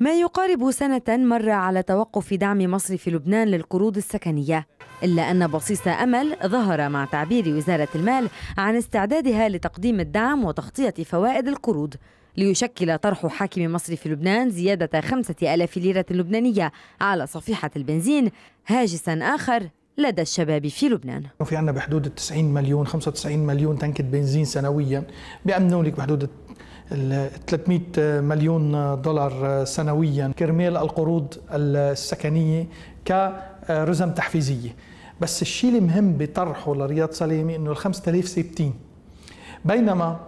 ما يقارب سنة مر على توقف دعم مصر في لبنان للقروض السكنية إلا أن بصيص أمل ظهر مع تعبير وزارة المال عن استعدادها لتقديم الدعم وتغطية فوائد القروض ليشكل طرح حاكم مصر في لبنان زيادة خمسة ألاف ليرة لبنانية على صفيحة البنزين هاجسا آخر لدى الشباب في لبنان في عندنا بحدود 90 مليون 95 مليون تنكة بنزين سنويا بأمنوا لك بحدود ال 300 مليون دولار سنويا كرمال القروض السكنيه كرزم تحفيزيه بس الشيء المهم بطرحه لرياض سلامه انه ال ثابتين بينما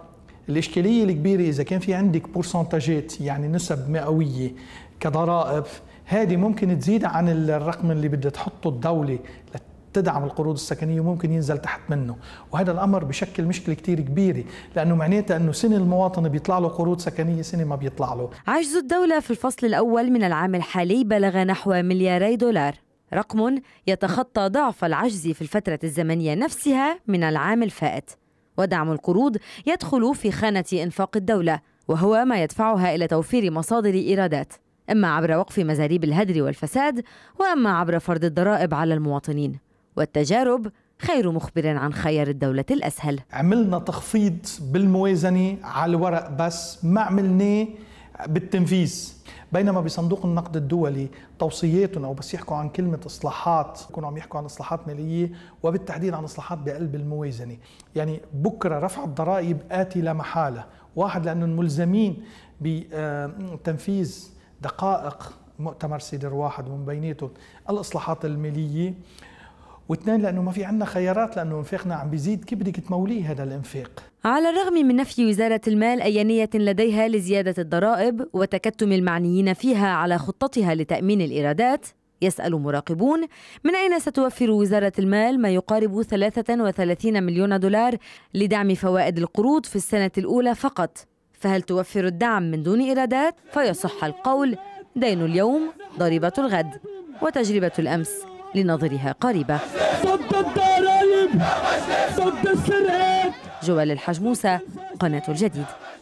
الاشكاليه الكبيره اذا كان في عندك بورسنتاجات يعني نسب مئويه كضرائب هذه ممكن تزيد عن الرقم اللي بدها تحطه الدوله تدعم القروض السكنيه وممكن ينزل تحت منه وهذا الامر بشكل مشكله كثير كبيره لانه معناتها انه سنه المواطن بيطلع له قروض سكنيه سنه ما بيطلع له عجز الدوله في الفصل الاول من العام الحالي بلغ نحو ملياري دولار رقم يتخطى ضعف العجز في الفتره الزمنيه نفسها من العام الفائت ودعم القروض يدخل في خانه انفاق الدوله وهو ما يدفعها الى توفير مصادر ايرادات اما عبر وقف مزاريب الهدر والفساد واما عبر فرض الضرائب على المواطنين والتجارب خير مخبر عن خيار الدولة الأسهل عملنا تخفيض بالموازنة على الورق بس ما عملناه بالتنفيذ بينما بصندوق النقد الدولي توصياتهم او بس يحكوا عن كلمه اصلاحات يكونوا عم يحكوا عن اصلاحات ماليه وبالتحديد عن اصلاحات بقلب الموازنه يعني بكره رفع الضرائب اتي لا محاله واحد لأنه ملزمين بتنفيذ دقائق مؤتمر سيدر واحد ومن بيناتهم الاصلاحات الماليه واثنين لانه ما في عندنا خيارات لانه انفاقنا عم بيزيد كيف بدك تموليه هذا الانفاق على الرغم من نفي وزارة المال أي نية لديها لزيادة الضرائب وتكتم المعنيين فيها على خطتها لتأمين الإيرادات يسأل مراقبون من أين ستوفر وزارة المال ما يقارب 33 مليون دولار لدعم فوائد القروض في السنة الأولى فقط فهل توفر الدعم من دون إيرادات؟ فيصح القول دين اليوم ضريبة الغد وتجربة الأمس لنظرها قريبة صد الضرائب صد السرقات جوال الحج موسى قناة الجديد